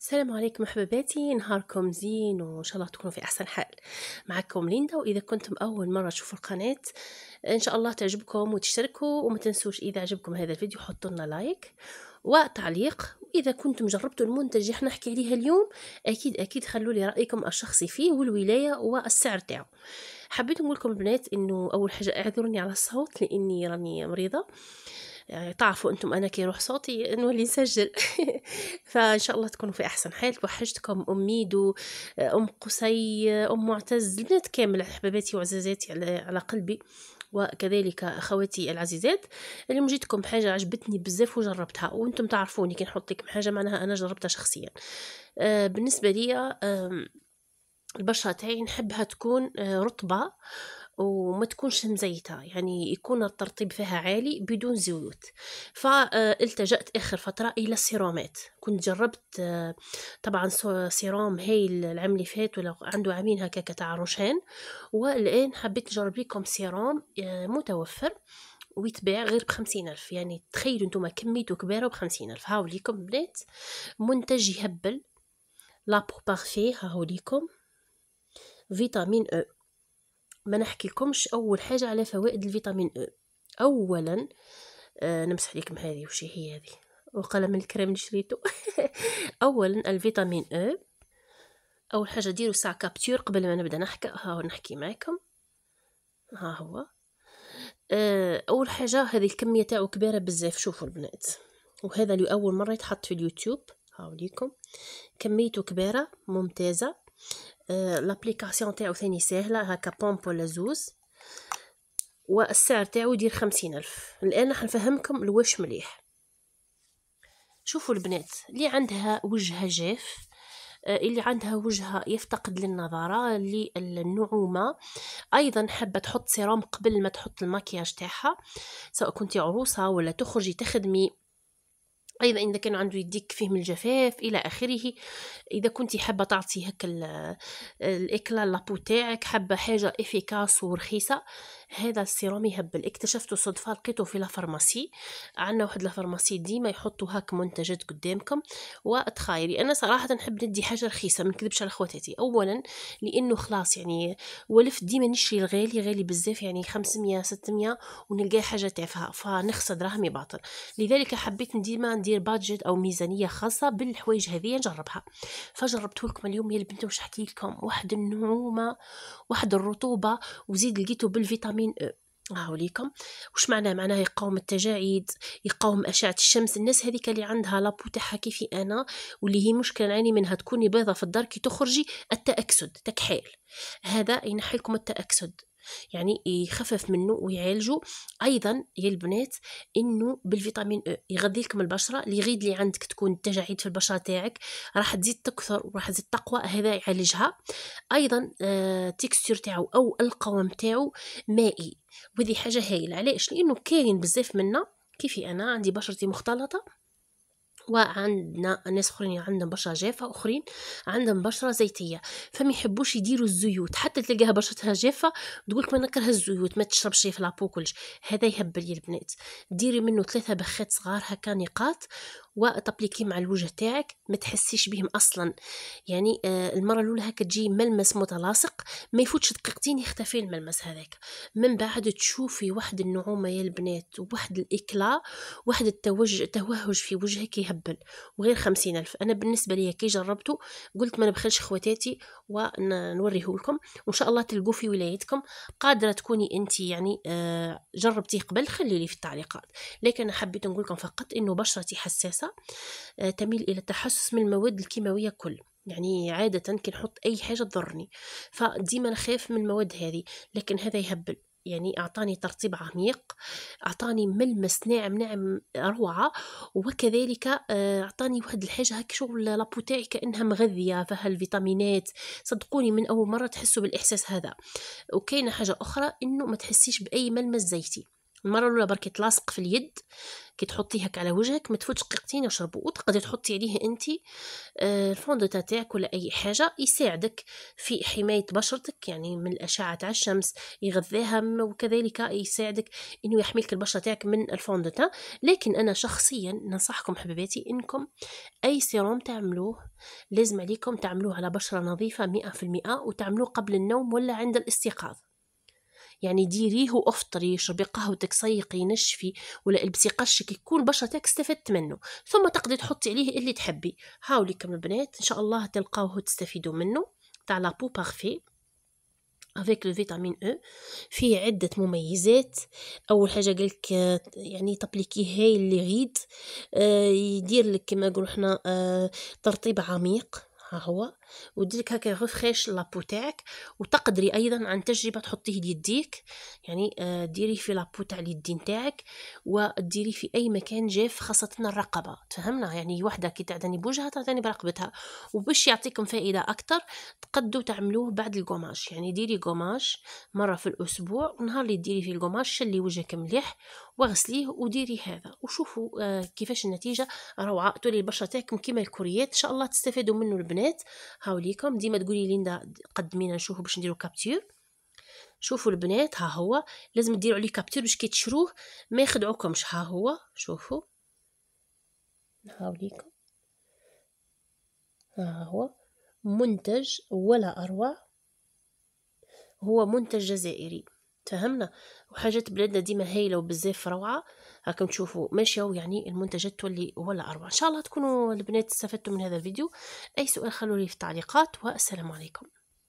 السلام عليكم حبيباتي نهاركم زين وان شاء الله تكونوا في احسن حال معكم ليندا واذا كنتم اول مره تشوفوا القناه ان شاء الله تعجبكم وتشتركوا وما تنسوش اذا عجبكم هذا الفيديو حطوا لنا لايك وتعليق واذا كنتم جربتوا المنتج اللي نحكي عليه اليوم اكيد اكيد خلوا لي رايكم الشخصي فيه والولايه والسعر تاعو حبيت نقول لكم البنات انه اول حاجه اعذروني على الصوت لاني راني مريضه يعني تعرفوا انتم انا كي يروح صوتي نولي نسجل فان شاء الله تكونوا في احسن حال وحشتكم ام ميدو ام قصي ام معتز البنات كامل حباباتي وعزيزاتي على قلبي وكذلك اخواتي العزيزات اليوم جيتكم بحاجه عجبتني بزاف وجربتها وانتم تعرفوني كي نحط لكم حاجه معناها انا جربتها شخصيا آه، بالنسبه لي البشره تاعي نحبها تكون آه، رطبه وما تكونش مزيته يعني يكون الترطيب فيها عالي بدون زيوت فالتجأت آه، آخر فترة إلى السيرومات كنت جربت آه، طبعا سيروم هايل العام فات ولا عنده عامين هكا تاع روشان والآن حبيت نجرب لكم سيروم آه، متوفر ويتباع غير بخمسين ألف يعني تخيلوا انتم كميته كبيرة بخمسين ألف هاو ليكم بنات منتج يهبل لابو بارفي هاو ليكم فيتامين او ما نحكيكمش اول حاجه على فوائد الفيتامين او اولا آه نمسح لكم هذه وش هي هذه وقلم الكريم اللي شريته اولا الفيتامين او اول حاجه ديروا ساعه كابتور قبل ما نبدا نحكي ها هو نحكي معكم ها هو آه اول حاجه هذه الكميه تاعو كبيره بزاف شوفوا البنات وهذا اللي اول مره يتحط في اليوتيوب هاو ليكم كميته كبيره ممتازه لابليكاسيون آه، تاعو ثاني ساهله هكا ولا زوز والسعر تاعو يدير خمسين ألف الآن راح نفهمكم الوش مليح شوفوا البنات اللي عندها وجهها جاف آه، اللي عندها وجهها يفتقد للنظارة للنعومة أيضا حابة تحط سيروم قبل ما تحط المكياج تاعها سواء كنتي عروسة ولا تخرجي تخدمي ايضا اذا كان عنده يديك فيه من الجفاف الى اخره اذا كنت حابه تعطي هكا الاكلا لابو تاعك حابه حاجه افيكاس ورخيصه هذا السيروم يهبل اكتشفته صدفه لقيته في لافارماسي عندنا واحد لافارماسي ديما يحطوا هاك منتجات قدامكم وتخايري انا صراحه نحب ندي حاجه رخيصه ما نكذبش على خواتاتي اولا لانه خلاص يعني ولفت ديما نشري الغالي غالي بزاف يعني 500 600 ونلقى حاجه تعفها فنخسر دراهمي باطل لذلك حبيت ديما ندي ندير بادجت او ميزانيه خاصه بالحوايج هذه نجربها فجربت لكم اليوم يا البنت واش حكي لكم واحد النعومه واحد الرطوبه وزيد لقيته بالفيتامين او هاو ليكم واش معناه معناه يقاوم التجاعيد يقاوم اشعه الشمس الناس هذيك اللي عندها لابو تاعها كيفي انا واللي هي مشكله نعاني منها تكوني بيضه في الدار كي تخرجي التاكسد تكحيل هذا ينحي لكم التاكسد يعني يخفف منه ويعالجه ايضا يا البنات انه بالفيتامين او إيه، يغذي لكم البشره اللي غيد اللي عندك تكون التجاعيد في البشره تاعك راح تزيد تكثر وراح تزيد تقوى هذا يعالجها ايضا التكستور آه، تاعو او القوام تاعو مائي وذي حاجه هايله علاش لانه كاين بزاف منا كيفي انا عندي بشرتي مختلطه وعندنا ناس اخرين يعني عندهم بشره جافه اخرين عندهم بشره زيتيه فما يحبوش يديروا الزيوت حتى تلقاها بشرتها جافه تقول لك ما نكره الزيوت ما تشربش في لابو كلش هذا يهبل يا البنات ديري منه ثلاثه بخات صغار هكا نقاط وتبليكي مع الوجه تاعك ما تحسيش بهم اصلا يعني آه المره الاولى هكا تجي ملمس متلاصق ما يفوتش دقيقتين يختفي الملمس هذاك من بعد تشوفي واحد النعومه يا البنات واحد الاكلا واحد التوج... التوهج في وجهك يهبل متقبل وغير خمسين ألف أنا بالنسبة لي كي جربته قلت ما نبخلش خواتاتي ونوريه لكم وإن شاء الله تلقوه في ولايتكم قادرة تكوني أنت يعني آه، جربتيه قبل خلي لي في التعليقات لكن حبيت نقول لكم فقط أنه بشرتي حساسة آه، تميل إلى التحسس من المواد الكيماوية كل يعني عادة كي نحط أي حاجة تضرني فديما نخاف من المواد هذه لكن هذا يهبل يعني أعطاني ترتيب عميق أعطاني ملمس ناعم ناعم روعة وكذلك آه، أعطاني واحد الحاجة هك شغل لابو تاعي كأنها مغذية فيها الفيتامينات صدقوني من أول مرة تحسوا بالإحساس هذا وكاينة حاجة أخرى إنه ما تحسيش بأي ملمس زيتي المره الاولى برك تلاصق في اليد كي تحطيه هك على وجهك ما تفوتش دقيقتين يشرب وتقدري تحطي عليه انت آه، الفوندو تاعك ولا اي حاجه يساعدك في حمايه بشرتك يعني من الاشعه تاع الشمس يغذيها وكذلك يساعدك انه يحمي لك البشره تاعك من الفوندو لكن انا شخصيا ننصحكم حبيباتي انكم اي سيروم تعملوه لازم عليكم تعملوه على بشره نظيفه 100% وتعملوه قبل النوم ولا عند الاستيقاظ يعني ديريه وافطري اشربي قهوتك سيقي نشفي ولا البسي قشك يكون بشرتك استفدت منه ثم تقدري تحطي عليه اللي تحبي هاولي كم البنات ان شاء الله تلقاوه وتستفيدوا منه تاع لابو بارفي افيك لو فيتامين او فيه عده مميزات اول حاجه قالك يعني تبليكي هاي اللي غيد آه، يدير لك كما نقولوا حنا آه، ترطيب عميق ها هو وديرك هكا ريفريش لابو تاعك وتقدري ايضا عن تجربه تحطيه ليديك يعني آه، ديريه في لابو تاع اليدين تاعك وديريه في اي مكان جاف خاصه الرقبه تفهمنا يعني وحده كي تعتني بوجهها تعتني برقبتها وباش يعطيكم فائده اكثر تقدوا تعملوه بعد القماش يعني ديري قماش مره في الاسبوع ونهار اللي ديري فيه القماش شلي وجهك مليح واغسليه وديري هذا وشوفوا آه، كيفاش النتيجه روعه تولي البشره تاعكم كيما الكوريات ان شاء الله تستفادوا منه البنات هاو ليكم ديما تقولي ليندا قدمينا نشوفو باش نديرو كابتور شوفوا البنات ها هو لازم ديروا عليه كابتور باش كي تشروه ما يخدعوكمش ها هو شوفوا نحاوليكم ها هو منتج ولا اروع هو منتج جزائري تهمنا وحاجات بلادنا ديما هايله وبزاف روعه راكم تشوفوا ماشيه يعني المنتجات تولي ولا اروع ان شاء الله تكونوا البنات استفدتوا من هذا الفيديو اي سؤال خلوا لي في التعليقات والسلام عليكم